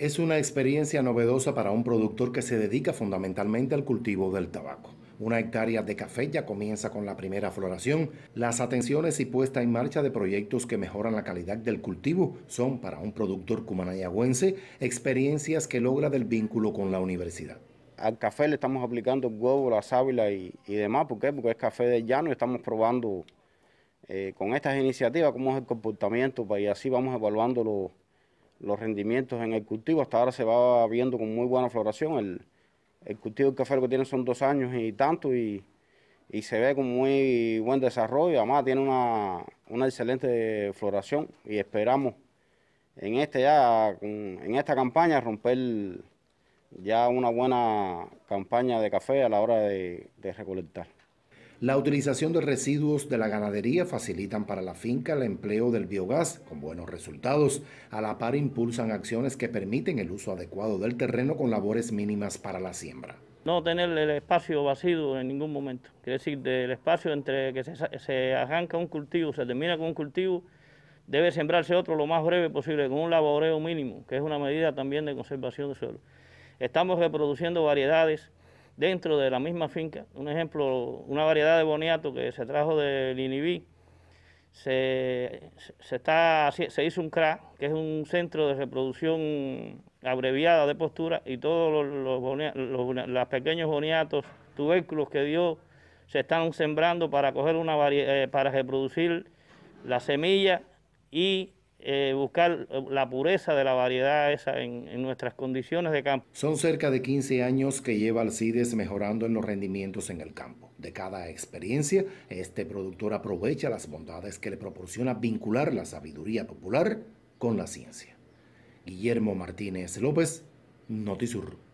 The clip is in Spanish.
es una experiencia novedosa para un productor que se dedica fundamentalmente al cultivo del tabaco. Una hectárea de café ya comienza con la primera floración. Las atenciones y puesta en marcha de proyectos que mejoran la calidad del cultivo son para un productor cumanayagüense experiencias que logra del vínculo con la universidad. Al café le estamos aplicando huevo, la sábila y, demás. ¿Por qué? Porque es café de llano y estamos probando eh, con estas iniciativas cómo es el comportamiento pues, y así vamos evaluando los los rendimientos en el cultivo. Hasta ahora se va viendo con muy buena floración. El, cultivo de café lo que tiene son dos años y tanto y, se ve con muy buen desarrollo. Además tiene una, excelente floración y esperamos en este en esta campaña romper ya una buena campaña de café a la hora de recolectar. La utilización de residuos de la ganadería facilitan para la finca el empleo del biogás con buenos resultados. A la par impulsan acciones que permiten el uso adecuado del terreno con labores mínimas para la siembra. No tener el espacio vacío en ningún momento. Quiere decir, del espacio entre que se, se arranca un cultivo, se termina con un cultivo, debe sembrarse otro lo más breve posible, con un laboreo mínimo, que es una medida también de conservación del suelo. Estamos reproduciendo variedades dentro de la misma finca. Un ejemplo, una variedad de boniato que se trajo del INIBI se, se, está, se hizo un CRA, que es un centro de reproducción abreviada de postura, y todos los, pequeños boniatos, tubérculos que dio, se están sembrando para coger una eh, para reproducir la semilla y eh, buscar eh, la pureza de la variedad en, nuestras condiciones de campo. Son cerca de 15 años que lleva Alcides mejorando en los rendimientos en el campo. De cada experiencia, este productor aprovecha las bondades que le proporciona vincular la sabiduría popular con la ciencia. Guillermo Martínez López, Notisur.